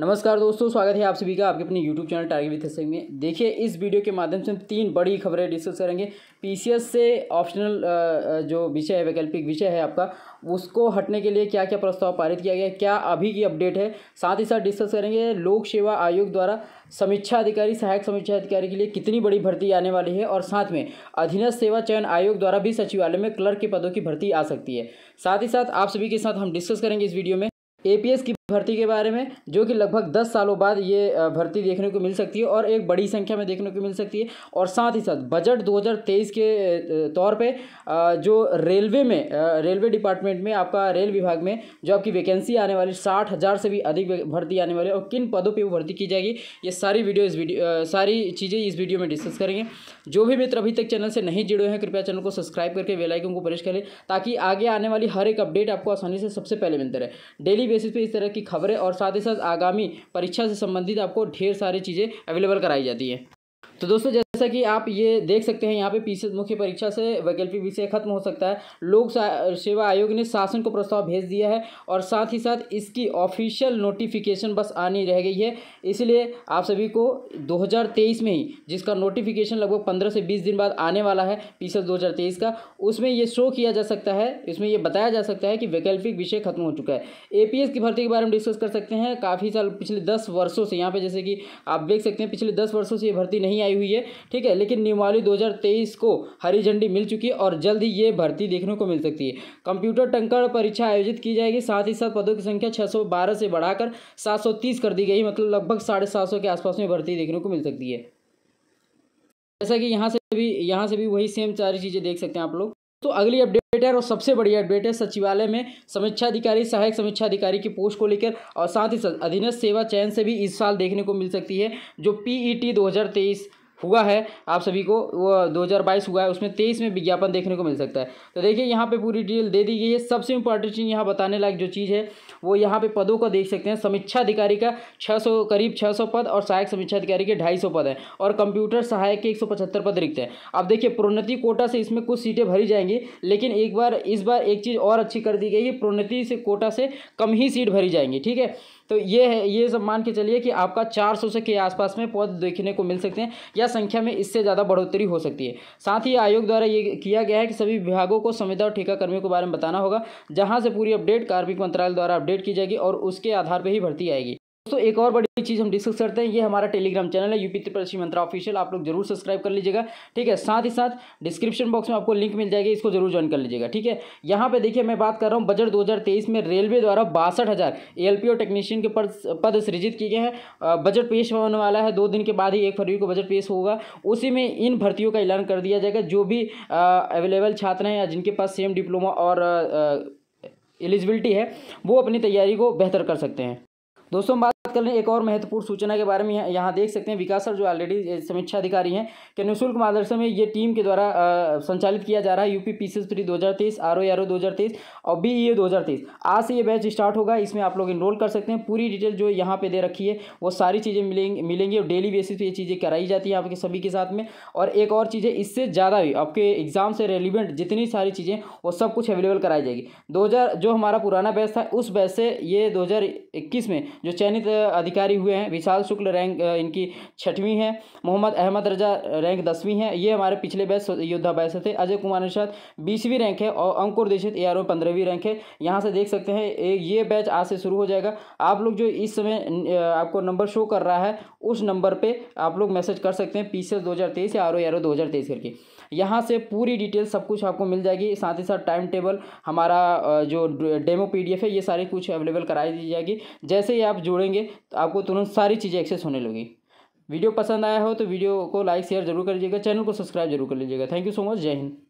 नमस्कार दोस्तों स्वागत है आप सभी का आपके अपने YouTube channel target with Singh में देखिए इस वीडियो के माध्यम से हम तीन बड़ी खबरें डिस्कस करेंगे पीसीएस से ऑप्शनल जो विषय है वैकल्पिक विषय है आपका उसको हटने के लिए क्या क्या प्रस्ताव पारित किया गया क्या अभी की अपडेट है साथ ही साथ डिस्कस करेंगे लोक सेवा आयोग द्वारा समीक्षा अधिकारी सहायक समीक्षा अधिकारी के लिए कितनी बड़ी भर्ती आने वाली है और साथ में अधीनस्थ सेवा चयन आयोग द्वारा भी सचिवालय में क्लर्क के पदों की भर्ती आ सकती है साथ ही साथ आप सभी के साथ हम डिस्कस करेंगे इस वीडियो में ए की भर्ती के बारे में जो कि लगभग दस सालों बाद ये भर्ती देखने को मिल सकती है और एक बड़ी संख्या में देखने को मिल सकती है और साथ ही साथ बजट 2023 के तौर पे जो रेलवे में रेलवे डिपार्टमेंट में आपका रेल विभाग में जो आपकी वैकेंसी आने वाली साठ हज़ार से भी अधिक भर्ती आने वाली है और किन पदों पर वो भर्ती की जाएगी ये सारी वीडियो इस वीडियो सारी चीज़ें इस वीडियो में डिस्कस करेंगे जो भी मित्र अभी तक चैनल से नहीं जुड़े हैं कृपया चैनल को सब्सक्राइब करके वेलाइकन को प्रेस करें ताकि आगे आने वाली हर एक अपडेट आपको आसानी से सबसे पहले मिलते रहे डेली बेसिस पर इस तरह की खबरें और साथ ही साथ आगामी परीक्षा से संबंधित आपको ढेर सारी चीज़ें अवेलेबल कराई जाती हैं तो दोस्तों जैसा कि आप ये देख सकते हैं यहाँ पे पीसीएस मुख्य परीक्षा से वैकल्पिक विषय खत्म हो सकता है लोक सेवा आयोग ने शासन को प्रस्ताव भेज दिया है और साथ ही साथ इसकी ऑफिशियल नोटिफिकेशन बस आनी रह गई है इसलिए आप सभी को 2023 में ही जिसका नोटिफिकेशन लगभग 15 से 20 दिन बाद आने वाला है पी सी का उसमें ये शो किया जा सकता है इसमें ये बताया जा सकता है कि वैकल्पिक विषय खत्म हो चुका है ए की भर्ती के बारे में डिस्कस कर सकते हैं काफ़ी साल पिछले दस वर्षों से यहाँ पर जैसे कि आप देख सकते हैं पिछले दस वर्षों से ये भर्ती नहीं आई आई हुई है ठीक है लेकिन नियमावली 2023 को हरी झंडी मिल चुकी है और जल्द ही ये भर्ती देखने को मिल सकती है कंप्यूटर टंकर परीक्षा आयोजित की जाएगी साथ ही साथ पदों की संख्या छः से बढ़ाकर सात कर दी गई मतलब लगभग साढ़े के आसपास में भर्ती देखने को मिल सकती है जैसा कि यहाँ से भी यहाँ से भी वही सेम सारी चीज़ें देख सकते हैं आप लोग तो अगली अपडेट है और सबसे बड़ी अपडेट है सचिवालय में समीक्षा अधिकारी सहायक समीक्षा अधिकारी की पोस्ट को लेकर और साथ ही साथ अधीनस्थ सेवा चयन से भी इस साल देखने को मिल सकती है जो पीईटी e 2023 हुआ है आप सभी को वो बाईस हुआ है उसमें तेईस में विज्ञापन देखने को मिल सकता है तो देखिए यहाँ पे पूरी डिटेल दे दी गई है सबसे इंपॉर्टेंट चीज़ यहाँ बताने लायक जो चीज़ है वो यहाँ पे पदों का देख सकते हैं समीक्षा अधिकारी का 600 करीब 600 पद और सहायक समीक्षा अधिकारी के 250 पद हैं और कंप्यूटर सहायक के एक पद रिक्त हैं अब देखिए प्रोन्नति कोटा से इसमें कुछ सीटें भरी जाएंगी लेकिन एक बार इस बार एक चीज़ और अच्छी कर दी गई है प्रोन्नति से कोटा से कम ही सीट भरी जाएंगी ठीक है तो ये है ये सब मान के चलिए कि आपका चार से के आसपास में पद देखने को मिल सकते हैं या संख्या में इससे ज़्यादा बढ़ोतरी हो सकती है साथ ही आयोग द्वारा ये किया गया है कि सभी विभागों को संविदा और ठेका कर्मियों के बारे में बताना होगा जहाँ से पूरी अपडेट कार्मिक मंत्रालय द्वारा अपडेट की जाएगी और उसके आधार पर ही भर्ती आएगी दोस्तों एक और बड़ी चीज़ हम डिस्कस करते हैं ये हमारा टेलीग्राम चैनल है यूपी त्रिपुरा मंत्रा ऑफिशियल आप लोग जरूर सब्सक्राइब कर लीजिएगा ठीक है साथ ही साथ डिस्क्रिप्शन बॉक्स में आपको लिंक मिल जाएगी इसको जरूर ज्वाइन कर लीजिएगा ठीक है यहाँ पे देखिए मैं बात कर रहा हूँ बजट दो में रेलवे द्वारा बासठ हज़ार टेक्नीशियन के पद सृजित किए गए हैं बजट पेश होने वाला है दो दिन के बाद ही एक फरवरी को बजट पेश होगा उसी में इन भर्तियों का ऐलान कर दिया जाएगा जो भी अवेलेबल छात्र हैं या जिनके पास सेम डिप्लोमा और एलिजिबिलिटी है वो अपनी तैयारी को बेहतर कर सकते हैं दोस्तों बात बात कर लें एक और महत्वपूर्ण सूचना के बारे में यहाँ देख सकते हैं विकास सर जो ऑलरेडी समीक्षा अधिकारी हैं कि निःशुल्क मादरसे में ये टीम के द्वारा संचालित किया जा रहा है यूपी पी सी थ्री दो हज़ार तेईस आर ओ आर ओ दो हज़ार तेईस और बी ई ए दो हज़ार तेईस आज से ये बैच स्टार्ट होगा इसमें आप लोग इनरोल कर सकते हैं पूरी डिटेल जो यहाँ पर दे रखी है वो सारी चीज़ें मिलेंगी मिलेंगी और डेली बेसिस पर ये चीज़ें कराई जाती हैं आपके सभी के साथ में और एक और चीज़ें इससे ज़्यादा भी आपके एग्ज़ाम से रेलिवेंट जितनी सारी चीज़ें वो सब कुछ अवेलेबल कराई जाएगी दो हज़ार जो हमारा पुराना बैच था उस बैच से ये दो हज़ार इक्कीस में जो चयनित अधिकारी हुए हैं विशाल शुक्ल रैंक इनकी छठवीं है मोहम्मद अहमद रजा रैंक दसवीं है ये हमारे पिछले बैच योद्धा बैच थे अजय कुमार निषाद बीसवीं रैंक है और अंकुर दीक्षित ए आर पंद्रहवीं रैंक है यहाँ से देख सकते हैं ये बैच आज से शुरू हो जाएगा आप लोग जो इस समय आपको नंबर शो कर रहा है उस नंबर पर आप लोग मैसेज कर सकते हैं पी सी एस दो हज़ार तेईस या आर ओ आर ओ दो हज़ार तेईस करके यहाँ से पूरी डिटेल सब कुछ आपको मिल जाएगी साथ ही साथ टाइम टेबल हमारा जो डेमो पीडीएफ है ये सारी कुछ अवेलेबल कराई दी जाएगी जैसे ही आप जुड़ेंगे तो आपको तुरंत सारी चीज़ें एक्सेस होने लगी वीडियो पसंद आया हो तो वीडियो को लाइक शेयर जरूर कर लीजिएगा चैनल को सब्सक्राइब जरूर कर लीजिएगा थैंक यू सो मच जय हिंद